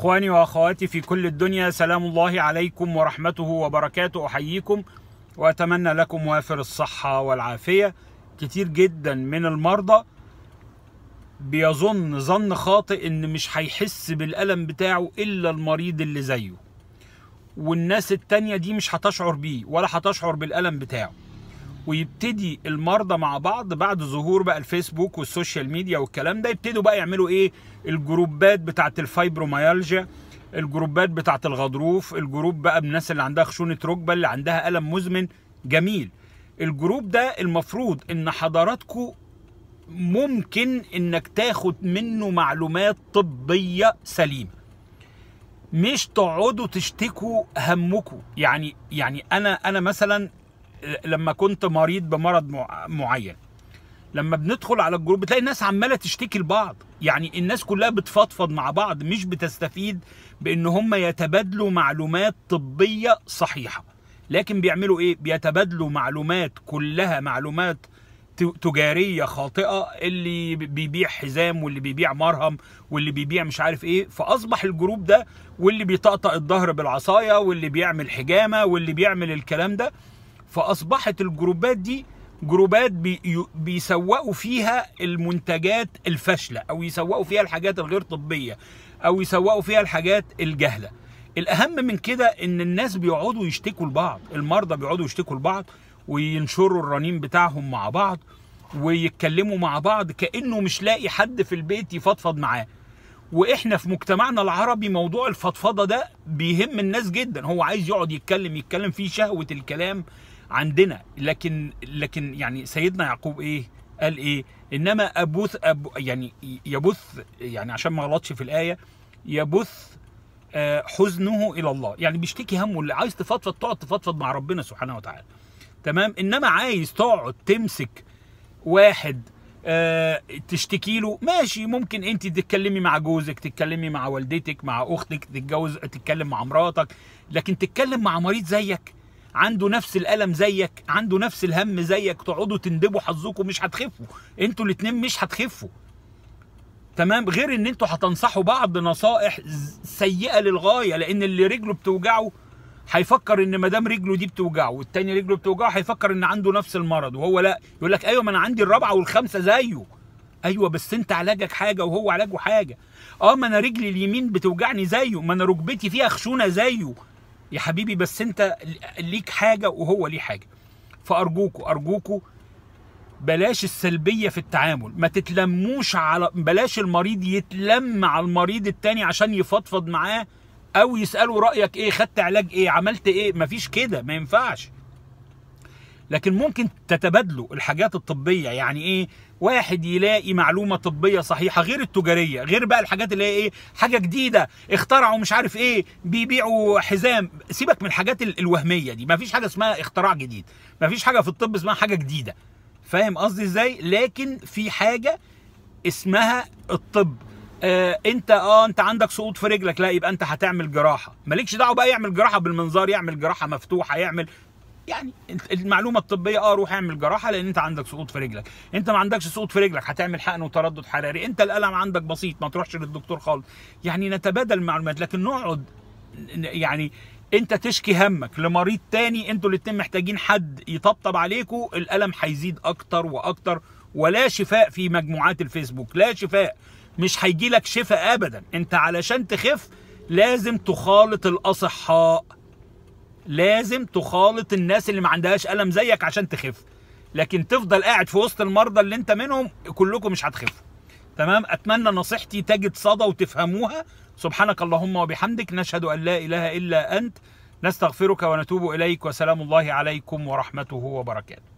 إخواني وأخواتي في كل الدنيا سلام الله عليكم ورحمته وبركاته أحييكم وأتمنى لكم وافر الصحة والعافية كتير جدا من المرضى بيظن ظن خاطئ إن مش هيحس بالألم بتاعه إلا المريض اللي زيه والناس التانية دي مش هتشعر بيه ولا هتشعر بالألم بتاعه ويبتدي المرضى مع بعض بعد ظهور بقى الفيسبوك والسوشيال ميديا والكلام ده يبتدوا بقى يعملوا ايه الجروبات بتاعه الفايبروميالجيا الجروبات بتاعه الغضروف الجروب بقى الناس اللي عندها خشونه ركبه اللي عندها الم مزمن جميل الجروب ده المفروض ان حضراتكم ممكن انك تاخد منه معلومات طبيه سليمه مش تقعدوا تشتكوا همكم يعني يعني انا انا مثلا لما كنت مريض بمرض معين لما بندخل على الجروب بتلاقي الناس عماله تشتكي لبعض يعني الناس كلها بتفضفض مع بعض مش بتستفيد بان هم يتبادلوا معلومات طبيه صحيحه لكن بيعملوا ايه بيتبادلوا معلومات كلها معلومات تجاريه خاطئه اللي بيبيع حزام واللي بيبيع مرهم واللي بيبيع مش عارف ايه فاصبح الجروب ده واللي بيطقطق الظهر بالعصايه واللي بيعمل حجامه واللي بيعمل الكلام ده فاصبحت الجروبات دي جروبات بيسوقوا فيها المنتجات الفاشله او يسوقوا فيها الحاجات الغير طبيه او يسوقوا فيها الحاجات الجهله الاهم من كده ان الناس بيقعدوا يشتكوا لبعض المرضى بيقعدوا يشتكوا لبعض وينشروا الرنين بتاعهم مع بعض ويتكلموا مع بعض كانه مش لاقي حد في البيت يفضفض معاه واحنا في مجتمعنا العربي موضوع الفضفضه ده بيهم الناس جدا هو عايز يقعد يتكلم يتكلم فيه شهوه الكلام عندنا لكن لكن يعني سيدنا يعقوب ايه قال ايه انما ابوث أب يعني يبث يعني عشان ما غلطش في الايه يبث آه، حزنه الى الله يعني بيشتكي همه اللي عايز تفضفض تقعد تفضفض مع ربنا سبحانه وتعالى تمام انما عايز تقعد تمسك واحد آه تشتكي له ماشي ممكن انت تتكلمي مع جوزك تتكلمي مع والدتك مع اختك تتجوز تتكلم مع مراتك لكن تتكلم مع مريض زيك عنده نفس الالم زيك عنده نفس الهم زيك تقعدوا تندبوا حظكم مش هتخفوا انتوا الاثنين مش هتخفوا تمام غير ان انتوا هتنصحوا بعض نصائح سيئه للغايه لان اللي رجله بتوجعه هيفكر ان ما دام رجله دي بتوجعه والتاني رجله بتوجعه هيفكر ان عنده نفس المرض وهو لا يقول لك ايوه ما انا عندي الرابعه والخامسه زيه ايوه بس انت علاجك حاجه وهو علاجه حاجه اه ما انا رجلي اليمين بتوجعني زيه ما انا ركبتي فيها خشونه زيه يا حبيبي بس انت ليك حاجه وهو ليه حاجه فارجوكوا ارجوكوا بلاش السلبيه في التعامل ما تتلموش على بلاش المريض يتلم على المريض التاني عشان يفضفض معاه او يساله رايك ايه خدت علاج ايه عملت ايه مفيش كده ما ينفعش لكن ممكن تتبادلوا الحاجات الطبيه يعني ايه واحد يلاقي معلومه طبيه صحيحه غير التجاريه غير بقى الحاجات اللي هي ايه حاجه جديده اخترعوا مش عارف ايه بيبيعوا حزام سيبك من الحاجات الوهميه دي مفيش حاجه اسمها اختراع جديد مفيش حاجه في الطب اسمها حاجه جديده فاهم قصدي ازاي لكن في حاجه اسمها الطب آه انت اه انت عندك سقوط في رجلك لا يبقى انت هتعمل جراحه مالكش دعوه بقى يعمل جراحه بالمنظار يعمل جراحه مفتوحه يعمل يعني المعلومه الطبيه اه روح اعمل جراحه لان انت عندك سقوط في رجلك انت ما عندكش سقوط في رجلك هتعمل حقن وتردد حراري انت الالم عندك بسيط ما تروحش للدكتور خالص يعني نتبادل المعلومات لكن نقعد يعني انت تشكي همك لمريض تاني انتوا الاتنين محتاجين حد يطبطب عليكوا الالم هيزيد اكتر واكتر ولا شفاء في مجموعات الفيسبوك لا شفاء مش هيجي لك شفاء ابدا انت علشان تخف لازم تخالط الاصحاء لازم تخالط الناس اللي ما عندهاش الم زيك عشان تخف لكن تفضل قاعد في وسط المرضى اللي انت منهم كلكم مش هتخفوا تمام اتمنى نصيحتي تجد صدى وتفهموها سبحانك اللهم وبحمدك نشهد ان لا اله الا انت نستغفرك ونتوب اليك وسلام الله عليكم ورحمته وبركاته